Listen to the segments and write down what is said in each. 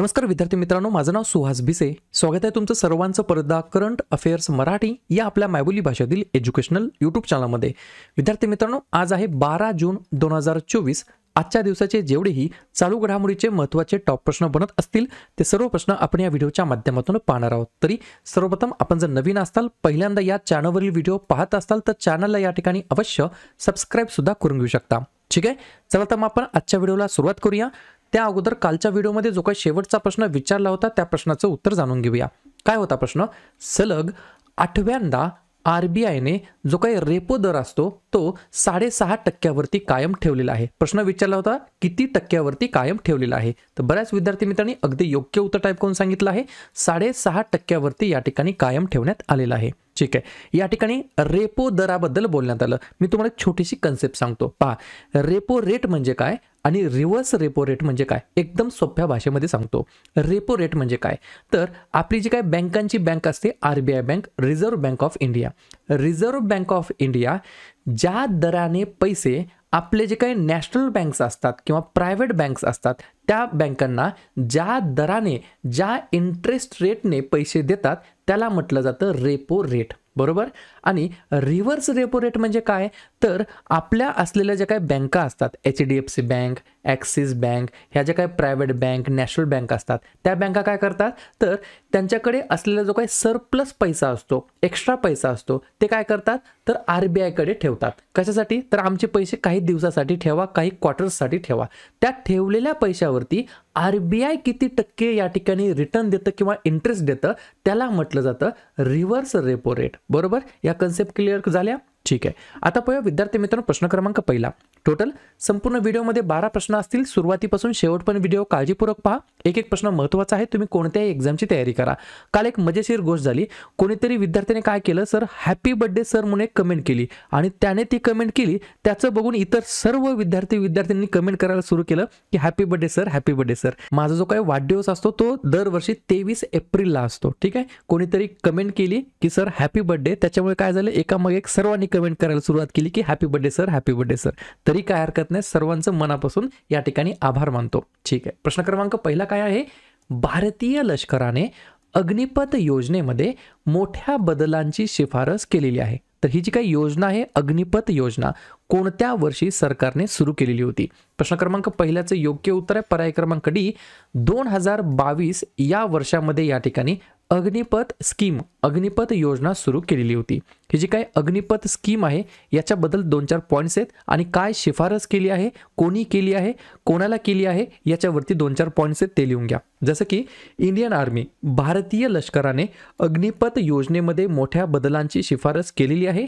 नमस्कार विद्यार्थी मित्रांनो माझं नाव सुहास भिसे स्वागत आहे तुमचं सर्वांचं परदा करंट अफेअर्स मराठी या आपल्या मायबोली भाषेतील एज्युकेशनल यूट्यूब चॅनलमध्ये विद्यार्थी मित्रांनो आज आहे बारा जून दोन हजार चोवीस आजच्या दिवसाचे जेवढेही चालू घडामोडीचे महत्त्वाचे टॉप प्रश्न बनत असतील ते सर्व प्रश्न आपण या व्हिडिओच्या माध्यमातून पाहणार आहोत तरी सर्वप्रथम आपण जर नवीन असताल पहिल्यांदा या चॅनलवरील व्हिडिओ पाहत असाल तर चॅनलला या ठिकाणी अवश्य सबस्क्राईब सुद्धा करून घेऊ शकता ठीक आहे चला तर मग आपण आजच्या व्हिडिओला सुरुवात करूया त्या अगोदर कालच्या व्हिडिओमध्ये जो काही शेवटचा प्रश्न विचारला होता त्या प्रश्नाचं उत्तर जाणून घेऊया काय होता प्रश्न सलग आठव्यांदा आर बी आयने जो काही रेपो दर असतो तो साडेसहा टक्क्यावरती कायम ठेवलेला आहे प्रश्न विचारला होता किती टक्क्यावरती कायम ठेवलेला आहे तर बऱ्याच विद्यार्थी मित्रांनी अगदी योग्य उत्तर टाईप करून सांगितलं आहे साडेसहा टक्क्यावरती या ठिकाणी कायम ठेवण्यात आलेला आहे ठीक आहे या ठिकाणी रेपो दराबद्दल बोलण्यात आलं मी तुम्हाला एक छोटीशी कन्सेप्ट सांगतो पहा रेपो रेट म्हणजे काय आणि रिव्हर्स रेपो रेट म्हणजे काय एकदम सोप्या भाषेमध्ये सांगतो रेपो रेट म्हणजे काय तर आपली जी काय बँकांची बँक असते R B I bank reserve bank of India reserve bank of India ज्या दराने पैसे आपले जे काही नॅशनल बँक्स असतात किंवा प्रायव्हेट बँक्स असतात त्या बँकांना ज्या दराने ज्या इंटरेस्ट रेटने पैसे देतात त्याला म्हटलं जातं रेपो रेट बरोबर आणि रिव्हर्स रेपो रेट म्हणजे काय तर आपल्या असलेल्या ज्या काही बँका असतात H D F C bank Axis bank ह्या ज्या काही प्रायव्हेट बँक नॅशनल बँक असतात त्या बँका काय करतात तर त्यांच्याकडे असलेला जो काही सरप्लस पैसा असतो एक्स्ट्रा पैसा असतो ते काय करतात तर आर बी आयकडे ठेवतात कशासाठी तर आमचे पैसे काही दिवसासाठी ठेवा काही क्वार्टर्ससाठी ठेवा त्या ठेवलेल्या पैशावरती आर बी आय किती टक्के या ठिकाणी रिटर्न देतं किंवा इंटरेस्ट देतं त्याला म्हटलं जातं रिव्हर्स रेपो रेट बरोबर या कन्सेप्ट क्लिअर झाल्या ठीक आहे आता पाहूया विद्यार्थी मित्रांनो प्रश्न क्रमांक पहिला टोटल संपूर्ण व्हिडिओमध्ये बारा प्रश्न असतील सुरुवातीपासून पण व्हिडिओ काळजीपूर्वक पहा एक एक प्रश्न महत्त्वाचा आहे तुम्ही कोणत्याही एक्झामची तयारी करा काल एक मजेशीर गोष्ट झाली कोणीतरी विद्यार्थ्याने काय केलं सर हॅपी बड्डे सर म्हणून एक कमेंट केली आणि त्याने ती कमेंट केली त्याचं बघून इतर सर्व विद्यार्थी विद्यार्थ्यांनी कमेंट करायला सुरू केलं की happy birthday sir happy birthday sir माझा जो काही वाढदिवस असतो तो दरवर्षी तेवीस एप्रिलला असतो ठीक आहे कोणीतरी कमेंट केली की सर हॅपी बड्डे त्याच्यामुळे काय झालं एकामागे एक सर्वांनी कमेंट करायला सुरुवात केली की happy birthday sir happy birthday sir तरी काय हरकत नाही सर्वांचं मनापासून या ठिकाणी आभार मानतो ठीक आहे प्रश्न क्रमांक पहिला काय आहे भारतीय लष्कराने अग्निपथ योजनेमध्ये मोठ्या बदलांची शिफारस केलेली आहे तर ही जी काही योजना आहे अग्निपथ योजना कोणत्या वर्षी सरकारने सुरू केलेली होती प्रश्न क्रमांक पहिल्याचं योग्य उत्तर आहे पर्याय क्रमांक डी दोन हजार बावीस या वर्षामध्ये या ठिकाणी अग्निपथ स्कीम अग्निपथ योजना सुरू केलेली होती ही जी काय अग्निपथ स्कीम आहे याच्याबद्दल दोन चार पॉईंट्स आहेत आणि काय शिफारस केली आहे कोणी केली आहे कोणाला केली आहे याच्यावरती दोन चार पॉईंट्स आहेत ते लिहून घ्या जसं की इंडियन आर्मी भारतीय लष्कराने अग्निपथ योजनेमध्ये मोठ्या बदलांची शिफारस केलेली आहे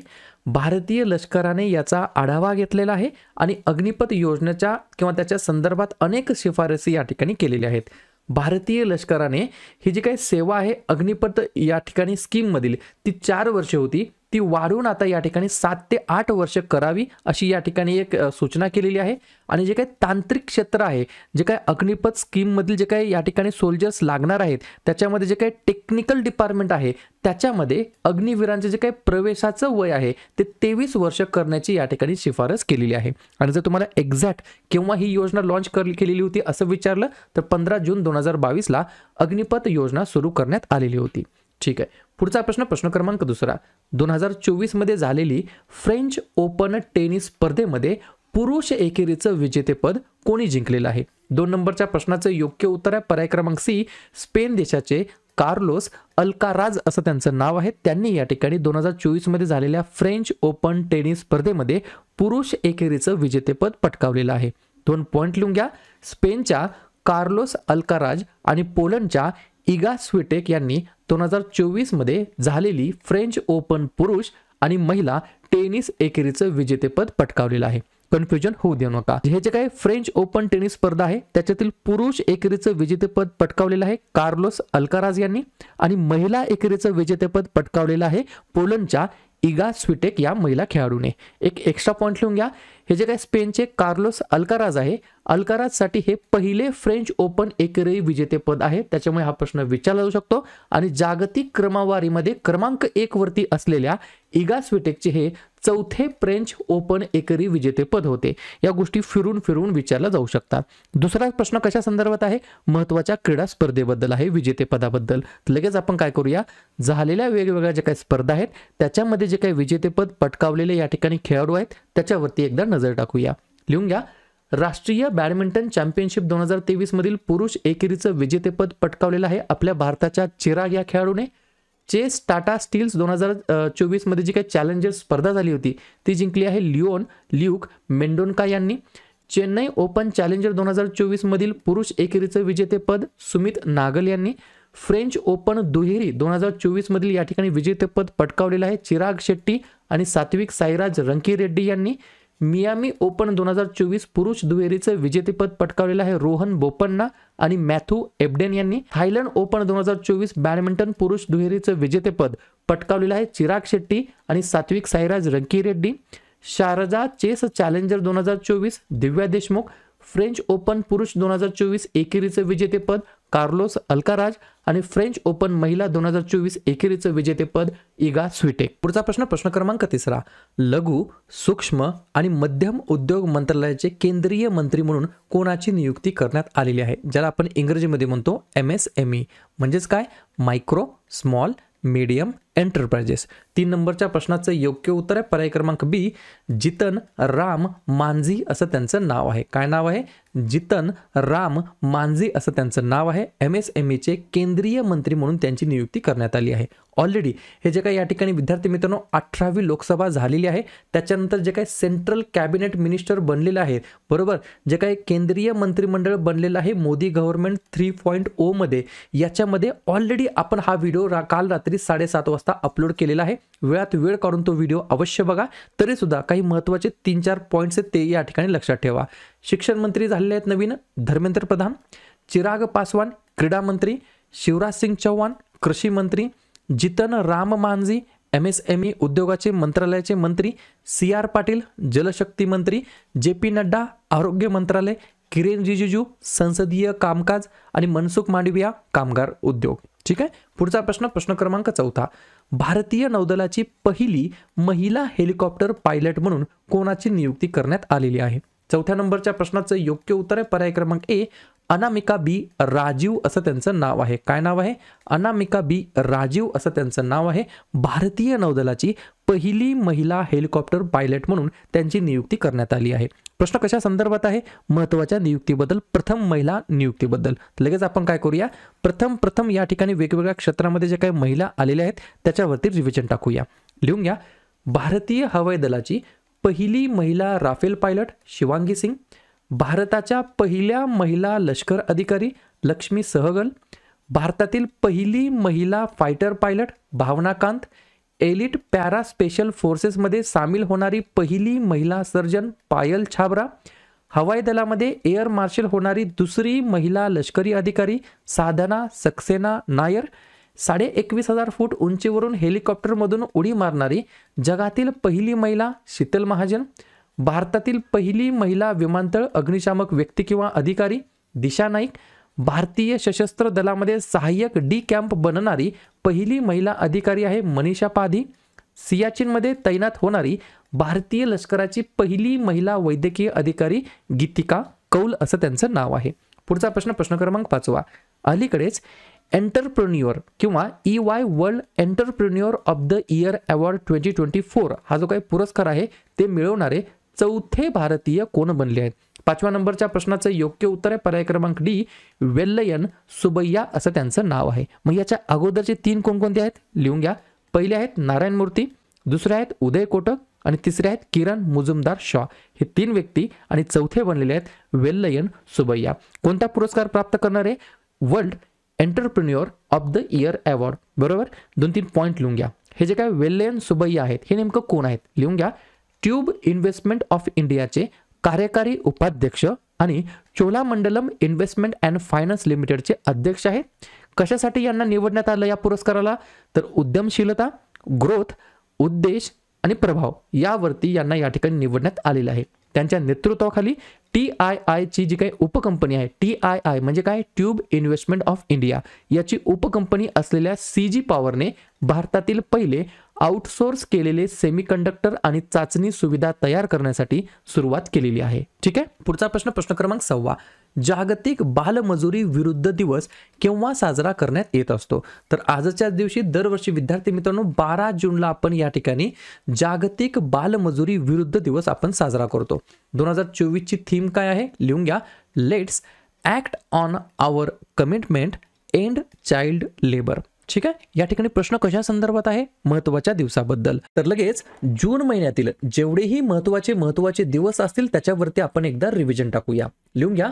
भारतीय लष्कराने याचा आढावा घेतलेला आहे आणि अग्निपथ योजनेच्या किंवा त्याच्या संदर्भात अनेक शिफारसी या ठिकाणी केलेल्या आहेत भारतीय लष्कराने ही जी काही सेवा आहे अग्निपथ या ठिकाणी स्कीममधील ती चार वर्षे होती ती वाढवून आता या ठिकाणी सात ते आठ वर्ष करावी अशी या ठिकाणी एक सूचना केलेली आहे आणि जे काही तांत्रिक क्षेत्र आहे जे काय अग्निपथ स्कीममधील जे काही या ठिकाणी सोल्जर्स लागणार आहेत त्याच्यामध्ये जे काही टेक्निकल डिपार्टमेंट आहे त्याच्यामध्ये अग्निवीरांचे जे काही प्रवेशाचं वय आहे ते तेवीस वर्ष करण्याची या ठिकाणी शिफारस केलेली आहे आणि जर तुम्हाला एक्झॅक्ट केव्हा ही योजना लॉन्च कर केलेली होती असं विचारलं तर पंधरा जून दोन हजार बावीसला अग्निपथ योजना सुरू करण्यात आलेली होती ठीक आहे पुढचा प्रश्न प्रश्न क्रमांक दुसरा दोन हजार चोवीसमध्ये झालेली फ्रेंच ओपन टेनिस स्पर्धेमध्ये पुरुष एकेरीचं विजेतेपद कोणी जिंकलेलं आहे दोन नंबरच्या प्रश्नाचं योग्य उत्तर आहे पर्याय क्रमांक सी स्पेन देशाचे कार्लोस अल्काराज असं त्यांचं नाव आहे त्यांनी या ठिकाणी दोन हजार चोवीसमध्ये झालेल्या फ्रेंच ओपन टेनिस स्पर्धेमध्ये पुरुष एकेरीचं विजेतेपद पटकावलेलं आहे दोन पॉईंट लिहून घ्या स्पेनच्या कार्लोस अल्काराज आणि पोलंडच्या इगा स्विटेक यांनी दोन हजार चोवीसमध्ये झालेली फ्रेंच ओपन पुरुष आणि महिला टेनिस एकेरीचं विजेतेपद पटकावलेलं आहे कन्फ्युजन होऊ देऊ नका हे जे काही फ्रेंच ओपन टेनिस स्पर्धा आहे त्याच्यातील पुरुष एकेरीचं विजेतेपद पटकावलेलं आहे कार्लोस अल्काराज यांनी आणि महिला एकेरीचं विजेतेपद पटकावलेलं आहे पोलंडच्या इगा स्विटेक या महिला खेळाडूने एक एक्स्ट्रा पॉईंट लिहून घ्या हे जे काय स्पेनचे कार्लोस अल्काराज आहे अल्काराजसाठी हे पहिले फ्रेंच ओपन एकेरी विजेतेपद आहे त्याच्यामुळे हा प्रश्न विचारला जाऊ शकतो आणि जागतिक क्रमवारीमध्ये क्रमांक एक वरती असलेल्या इगा हे चौथे फ्रेंच ओपन एकेरी विजेतेपद होते या गोष्टी फिरून फिरून विचारल्या जाऊ शकतात दुसरा प्रश्न कशा संदर्भात आहे महत्वाच्या क्रीडा स्पर्धेबद्दल आहे विजेतेपदाबद्दल लगेच आपण काय करूया झालेल्या वेगवेगळ्या ज्या काही स्पर्धा आहेत त्याच्यामध्ये जे काही विजेतेपद पटकावलेले या ठिकाणी खेळाडू आहेत त्याच्यावरती एकदा नजर टाकूया लिहून घ्या राष्ट्रीय बॅडमिंटन चॅम्पियनशिप दोन हजार तेवीसमधील पुरुष एकेरीचं विजेतेपद पटकावलेलं आहे आपल्या भारताच्या चिराग या खेळाडूने चेस टाटा स्टील्स दोन हजार चोवीसमध्ये जी काही चॅलेंजर स्पर्धा झाली होती ती जिंकली आहे लिओन ल्यूक मेंडोनका यांनी चेन्नई ओपन चॅलेंजर दोन हजार चोवीसमधील पुरुष एकेरीचं विजेतेपद सुमित नागल यांनी फ्रेंच ओपन दुहेरी दोन हजार चोवीसमधील या ठिकाणी विजेतेपद पटकावलेलं आहे चिराग शेट्टी आणि सात्विक साईराज रंकी रेड्डी यांनी मियामी ओपन दोन हजार चोवीस पुरुष दुहेरीचं विजेतेपद पटकावलेलं आहे रोहन बोपन्ना आणि मॅथ्यू एबडेन यांनी थायलंड ओपन दोन हजार चोवीस बॅडमिंटन पुरुष दुहेरीचं विजेतेपद पटकावलेलं आहे चिराग शेट्टी आणि Satwik Sairaj Ranki Reddy Sharjah Chess Challenger दोन हजार चोवीस दिव्या देशमुख फ्रेंच ओपन पुरुष दोन हजार चोवीस एकेरीचं विजेतेपद कार्लोस अल्काराज आणि फ्रेंच ओपन महिला दोन हजार चोवीस एकेरीचं विजेतेपद इगा स्विटेक पुढचा प्रश्न प्रश्न क्रमांक तिसरा लघु सूक्ष्म आणि मध्यम उद्योग मंत्रालयाचे केंद्रीय मंत्री म्हणून कोणाची नियुक्ती करण्यात आलेली आहे ज्याला आपण इंग्रजीमध्ये म्हणतो एम एस एम ई म्हणजेच काय मायक्रो स्मॉल मीडियम एंटरप्राइजेस तीन नंबरच्या प्रश्नाचं योग्य उत्तर आहे पर्याय क्रमांक बी जितन राम मांझी असं त्यांचं नाव आहे काय नाव आहे जितन राम मांझी असं त्यांचं नाव आहे एम एस एम एचे केंद्रीय मंत्री म्हणून त्यांची नियुक्ती करण्यात आली आहे ऑलरेडी हे जे काही या ठिकाणी विद्यार्थी मित्रांनो अठरावी लोकसभा झालेली आहे त्याच्यानंतर जे काही सेंट्रल कॅबिनेट मिनिस्टर बनलेले आहे बरोबर जे काही केंद्रीय मंत्रिमंडळ बनलेलं आहे मोदी गव्हर्नमेंट थ्री पॉईंट ओमध्ये याच्यामध्ये ऑलरेडी आपण हा व्हिडिओ रा काल रात्री साडेसात वाजता वाजता अपलोड केलेला आहे वेळात वेळ काढून तो व्हिडिओ अवश्य बघा तरीसुद्धा काही महत्त्वाचे तीन चार पॉईंट्स आहेत ते या ठिकाणी लक्षात ठेवा शिक्षण मंत्री झालेले आहेत नवीन धर्मेंद्र प्रधान चिराग पासवान क्रीडा मंत्री शिवराज सिंग चौहान कृषी मंत्री Jitan Ram Manjhi M S M E उद्योगाचे मंत्रालयाचे मंत्री सी आर पाटील जलशक्ती मंत्री जे पी नड्डा आरोग्य मंत्रालय किरेन रिजिजू संसदीय कामकाज आणि मनसुख मांडविया कामगार उद्योग ठीक आहे पुढचा प्रश्न प्रश्न क्रमांक चौथा भारतीय नौदलाची पहिली महिला हेलिकॉप्टर पायलट म्हणून कोणाची नियुक्ती करण्यात आलेली आहे चौथ्या नंबरच्या प्रश्नाचं योग्य उत्तर आहे पर्याय क्रमांक ए अनामिका बी राजीव असं त्यांचं नाव आहे काय नाव आहे अनामिका बी राजीव असं त्यांचं नाव आहे भारतीय नौदलाची पहिली महिला हेलिकॉप्टर पायलट म्हणून त्यांची नियुक्ती करण्यात आली आहे प्रश्न कशा संदर्भात आहे महत्त्वाच्या नियुक्तीबद्दल प्रथम महिला नियुक्तीबद्दल लगेच आपण काय करूया प्रथम प्रथम या ठिकाणी वेगवेगळ्या क्षेत्रामध्ये जे काही महिला आलेल्या आहेत त्याच्यावरती रिव्हिजन टाकूया लिहून घ्या भारतीय हवाई दलाची पहिली महिला राफेल पायलट शिवांगी सिंग भारताच्या पहिल्या महिला लष्कर अधिकारी लक्ष्मी सहगल भारतातील पहिली महिला fighter pilot Bhawana Kanth elite para special फोर्सेसमध्ये सामील होणारी पहिली महिला सर्जन पायल छाबरा हवाई दलामध्ये एअर मार्शल होणारी दुसरी महिला लष्करी अधिकारी साधना सक्सेना नायर साडे एकवीस हजार फूट उंचीवरून हेलिकॉप्टरमधून उडी मारणारी जगातील पहिली महिला शीतल महाजन भारतातील पहिली महिला विमानतळ अग्निशामक व्यक्ती किंवा अधिकारी दिशा नाईक भारतीय सशस्त्र दलामध्ये सहाय्यक डी कॅम्प बनणारी पहिली महिला अधिकारी आहे मनीषा पाधी सियाचीनमध्ये तैनात होणारी भारतीय लष्कराची पहिली महिला वैद्यकीय अधिकारी गीतिका कौल असं त्यांचं नाव आहे पुढचा प्रश्न प्रश्न क्रमांक पाचवा अलीकडेच एंटरप्रेन्युअर किंवा E Y world entrepreneur of the year award twenty twenty four हा जो काही पुरस्कार आहे ते मिळवणारे चौथे भारतीय कोण बनले आहेत पाचव्या नंबरच्या प्रश्नाचं योग्य उत्तर आहे पर्याय क्रमांक डी वेल्लयन सुबैया असं त्यांचं नाव आहे मग याच्या अगोदरचे तीन कोणकोणते आहेत लिहून घ्या पहिले आहेत नारायण मूर्ती दुसरे आहेत उदय कोटक आणि तिसरे आहेत किरण मुजुमदार शॉ हे तीन व्यक्ती आणि चौथे बनलेले आहेत वेल्लयन सुबैया कोणता पुरस्कार प्राप्त करणारे world entrepreneur of the year award बरोबर दोन तीन पॉईंट लिहून घ्या हे जे काय वेल्लेन सुबैया आहेत हे नेमकं कोण आहेत लिहून घ्या ट्यूब इन्व्हेस्टमेंट ऑफ इंडियाचे कार्यकारी उपाध्यक्ष आणि चोलामंडलम इन्व्हेस्टमेंट अँड फायनान्स लिमिटेडचे अध्यक्ष आहेत कशासाठी यांना निवडण्यात आलं या पुरस्काराला तर उद्यमशीलता ग्रोथ उद्देश आणि प्रभाव यावरती यांना या ठिकाणी निवडण्यात आलेला आहे त्यांच्या नेतृत्वाखाली टी आय आयची जी काही उपकंपनी आहे टी आय आय म्हणजे काय ट्यूब इन्व्हेस्टमेंट ऑफ इंडिया याची उपकंपनी असलेल्या सी जी पॉवरने भारतातील पहिले आउटसोर्स केलेले सेमीकंडक्टर आणि चाचणी सुविधा तयार करण्यासाठी सुरुवात केलेली आहे ठीक आहे पुढचा प्रश्न प्रश्न क्रमांक सव्वा जागतिक बालमजुरी विरुद्ध दिवस केव्हा साजरा करण्यात येत असतो तर आजच्याच दिवशी दरवर्षी विद्यार्थी मित्रांनो बारा जूनला आपण या ठिकाणी जागतिक बालमजुरी विरुद्ध दिवस आपण साजरा करतो दोन हजार चोवीसची थीम काय आहे लिहून घ्या let's act on our commitment end child labour ठीक आहे या ठिकाणी प्रश्न कशा संदर्भात आहे महत्वाच्या दिवसाबद्दल तर लगेच जून महिन्यातील जेवढेही महत्वाचे महत्वाचे दिवस असतील त्याच्यावरती आपण एकदा रिव्हिजन टाकूया लिहून घ्या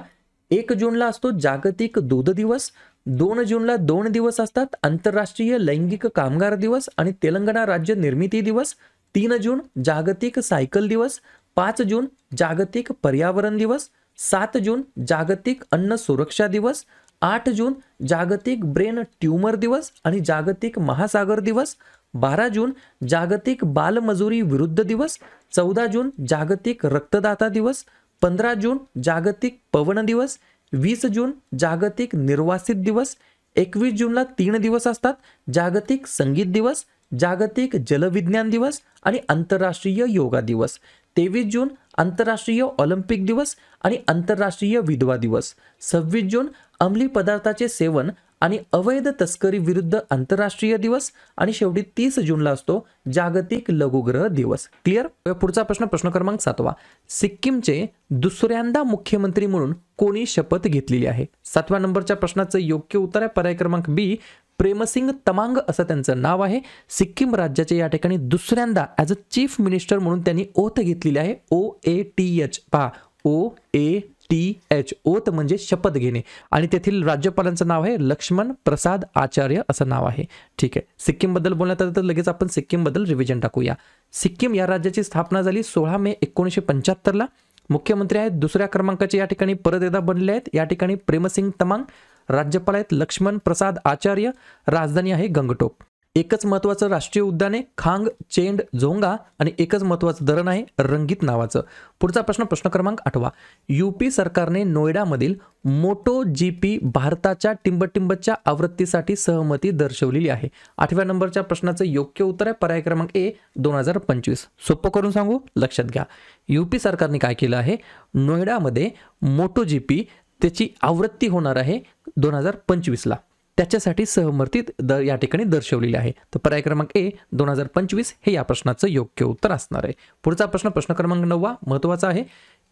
एक जूनला असतो जागतिक दूध दिवस दोन जूनला दोन दिवस असतात आंतरराष्ट्रीय लैंगिक कामगार दिवस आणि तेलंगणा राज्य निर्मिती दिवस तीन जून जागतिक सायकल दिवस पाच जून जागतिक पर्यावरण दिवस सात जून जागतिक अन्न सुरक्षा दिवस आठ जून जागतिक ब्रेन ट्यूमर दिवस आणि जागतिक महासागर दिवस बारा जून जागतिक बालमजुरी विरुद्ध दिवस चौदा जून जागतिक रक्तदाता दिवस पंधरा जून जागतिक पवन दिवस वीस जून जागतिक निर्वासित दिवस एकवीस जूनला तीन दिवस असतात जागतिक संगीत दिवस जागतिक जलविज्ञान दिवस आणि आंतरराष्ट्रीय योगा दिवस तेवीस जून आंतरराष्ट्रीय ऑलिम्पिक दिवस आणि आंतरराष्ट्रीय विधवा दिवस सव्वीस जून अंमली पदार्थाचे सेवन आणि अवैध तस्करी विरुद्ध आंतरराष्ट्रीय दिवस आणि शेवटी तीस जूनला असतो जागतिक लघुग्रह दिवस क्लिअर पुढचा प्रश्न प्रश्न क्रमांक सातवा सिक्कीमचे दुसऱ्यांदा मुख्यमंत्री म्हणून कोणी शपथ घेतलेली आहे सातव्या नंबरच्या प्रश्नाचं योग्य उत्तर आहे पर्याय क्रमांक बी प्रेमसिंग तमांग असं त्यांचं नाव आहे सिक्कीम राज्याचे या ठिकाणी दुसऱ्यांदा ॲज अ चीफ मिनिस्टर म्हणून त्यांनी ओथ घेतलेली आहे ओ ए टी एच पहा ओ ए टी एच ओत म्हणजे शपथ घेणे आणि तेथील राज्यपालांचं नाव आहे लक्ष्मण प्रसाद आचार्य असं नाव आहे ठीक आहे सिक्कीमबद्दल बोलण्यात आलं तर लगेच आपण सिक्कीमबद्दल रिव्हिजन टाकूया सिक्कीम या राज्याची स्थापना झाली सोळा मे एकोणीसशे पंच्याहत्तरला मुख्यमंत्री आहेत दुसऱ्या क्रमांकाचे या ठिकाणी परत एकदा बनले आहेत या ठिकाणी प्रेमसिंग तमांग राज्यपाल आहेत लक्ष्मण प्रसाद आचार्य राजधानी आहे गंगटोक एकच महत्त्वाचं राष्ट्रीय उद्यान आहे खांग चेंड झोंगा आणि एकच महत्त्वाचं धरण आहे रंगीत नावाचं पुढचा प्रश्न प्रश्न क्रमांक आठवा यूपी सरकारने नोएडामधील मोटो जी पी भारताच्या टिंबटिंबच्या आवृत्तीसाठी सहमती दर्शवलेली आहे आठव्या नंबरच्या प्रश्नाचं योग्य उत्तर आहे पर्याय क्रमांक ए दोन हजार पंचवीस सोपं करून सांगू लक्षात घ्या यूपी सरकारने काय केलं आहे नोएडामध्ये मोटो जी पी त्याची आवृत्ती होणार आहे दोन हजार पंचवीसला त्याच्यासाठी सहमर्थित दर या ठिकाणी दर्शवलेली आहे तर पर्याय क्रमांक ए दोन हजार पंचवीस हे या प्रश्नाचं योग्य उत्तर असणार आहे पुढचा प्रश्न प्रश्न क्रमांक नववा महत्त्वाचा आहे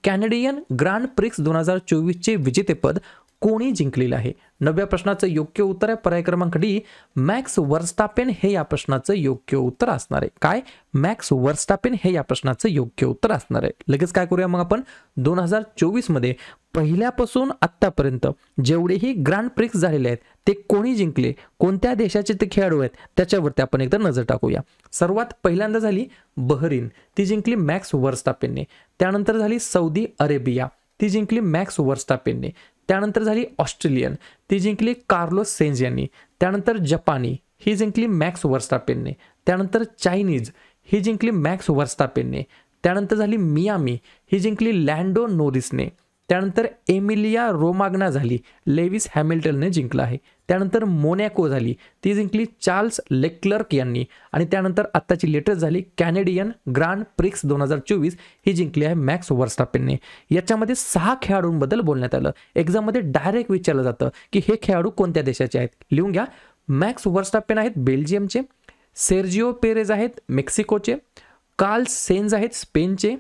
कॅनेडियन ग्रँड प्रिक्स दोन हजार चोवीसचे विजेतेपद कोणी जिंकलेलं आहे नव्या प्रश्नाचं योग्य उत्तर आहे पर्याय क्रमांक डी मॅक्स वर्स्टापेन हे या प्रश्नाचं योग्य उत्तर असणार आहे काय मॅक्स वर्स्टापेन हे या प्रश्नाचं योग्य उत्तर असणार आहे लगेच काय करूया मग आपण दोन हजार चोवीसमध्ये पहिल्यापासून आत्तापर्यंत जेवढेही ग्रँड प्रिक्स झालेले आहेत ते कोणी जिंकले कोणत्या देशाचे ते खेळाडू आहेत त्याच्यावरती आपण एकदा नजर टाकूया सर्वात पहिल्यांदा झाली बहरीन ती जिंकली मॅक्स वर्स्टापेनने त्यानंतर झाली सौदी अरेबिया ती जिंकली मॅक्स वर्स्टापेनने त्यानंतर झाली ऑस्ट्रेलियन ती जिंकली कार्लोस सेंज यांनी त्यानंतर जपानी ही जिंकली मॅक्स वर्स्टापेनने त्यानंतर चायनीज ही जिंकली मॅक्स वर्स्टापेनने त्यानंतर झाली मियामी ही जिंकली लँडो नोरिसने त्यानंतर एमिलिया रोमाग्ना झाली लेविस हॅमिल्टनने जिंकला आहे त्यानंतर मोनॅको झाली ती जिंकली चार्ल्स लेक्लर्क यांनी आणि त्यानंतर आत्ताची लेटेस्ट झाली कॅनेडियन ग्रँड प्रिक्स दोन हजार चोवीस ही जिंकली आहे मॅक्स वर्स्टापेनने याच्यामध्ये सहा खेळाडूंबद्दल बोलण्यात आलं एक्झाममध्ये डायरेक्ट विचारलं जातं की हे खेळाडू कोणत्या देशाचे आहेत लिहून घ्या मॅक्स वर्स्टापेन आहेत बेल्जियमचे सेर्जिओ पेरेज आहेत मेक्सिकोचे कार्ल सेन्स आहेत स्पेनचे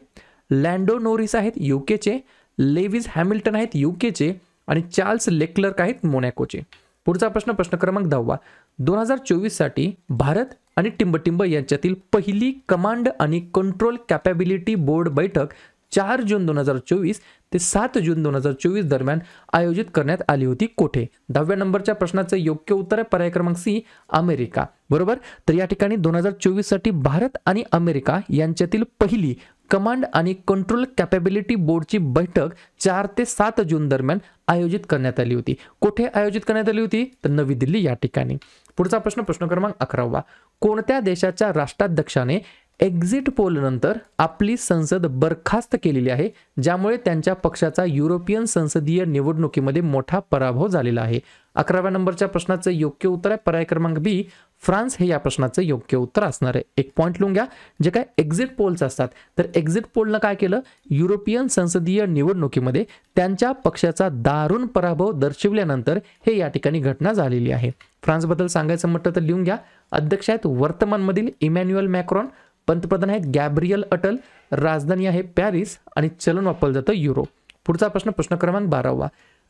लँडो नोरिस आहेत युकेचे लेविज हॅमिल्टन आहेत युकेचे आणि चार्ल्स लेक्लर्क आहेत मोनॅकोचे पुढचा प्रश्न प्रश्न क्रमांक दहावा दोन हजार चोवीससाठी भारत आणि टिंबटिंब यांच्यातील पहिली कमांड आणि कंट्रोल कॅपॅबिलिटी बोर्ड बैठक चार जून दोन हजार चोवीस ते सात जून दोन हजार चोवीस दरम्यान आयोजित करण्यात आली होती कोठे दहाव्या नंबरच्या प्रश्नाचं योग्य उत्तर आहे पर्याय क्रमांक सी अमेरिका बरोबर तर या ठिकाणी दोन हजार चोवीससाठी भारत आणि अमेरिका यांच्यातील पहिली कमांड आणि कंट्रोल कॅपेबिलिटी बोर्डची बैठक चार ते सात जून दरम्यान आयोजित करण्यात आली होती कुठे आयोजित करण्यात आली होती तर नवी दिल्ली या ठिकाणी पुढचा प्रश्न प्रश्न क्रमांक अकरावा कोणत्या देशाच्या राष्ट्राध्यक्षाने एक्झिट पोलनंतर आपली संसद बरखास्त केलेली आहे ज्यामुळे त्यांच्या पक्षाचा युरोपियन संसदीय निवडणुकीमध्ये मोठा पराभव झालेला आहे अकराव्या नंबरच्या प्रश्नाचं योग्य उत्तर आहे पर्याय क्रमांक बी फ्रान्स हे या प्रश्नाचं योग्य उत्तर असणार आहे एक पॉईंट लिहून घ्या जे काय एक्झिट पोल्स असतात तर एक्झिट पोलनं काय केलं युरोपियन संसदीय निवडणुकीमध्ये त्यांच्या पक्षाचा दारुण पराभव दर्शविल्यानंतर हे या ठिकाणी घटना झालेली आहे फ्रान्सबद्दल सांगायचं म्हटलं तर लिहून घ्या अध्यक्ष आहेत वर्तमानमधील इमॅन्युअल मॅक्रॉन पंतप्रधान आहेत गॅब्रियल अटल राजधानी आहे पॅरिस आणि चलन वापरलं जातं युरो पुढचा प्रश्न प्रश्न क्रमांक बारावा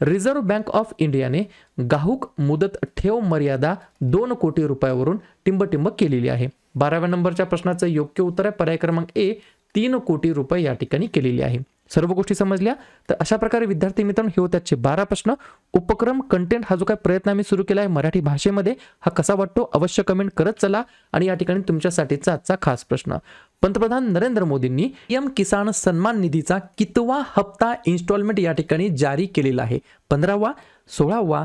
रिझर्व्ह बँक ऑफ इंडियाने गाहूक मुदत ठेव मर्यादा दोन कोटी रुपयावरून टिंबटिंब केलेली आहे बाराव्या नंबरच्या प्रश्नाचं योग्य उत्तर आहे पर्याय क्रमांक ए तीन कोटी रुपये या ठिकाणी केलेली आहे सर्व गोष्टी समजल्या तर अशा प्रकारे विद्यार्थी मित्रांनो हे होत्याचे बारा प्रश्न उपक्रम कंटेंट हा जो काय प्रयत्न आम्ही सुरू केला आहे मराठी भाषेमध्ये हा कसा वाटतो अवश्य कमेंट करत चला आणि या ठिकाणी तुमच्यासाठीचा आजचा खास प्रश्न पंतप्रधान नरेंद्र मोदींनी पीएम किसान सन्मान निधीचा कितवा हप्ता इन्स्टॉलमेंट या ठिकाणी जारी केलेला आहे पंधरावा सोळावा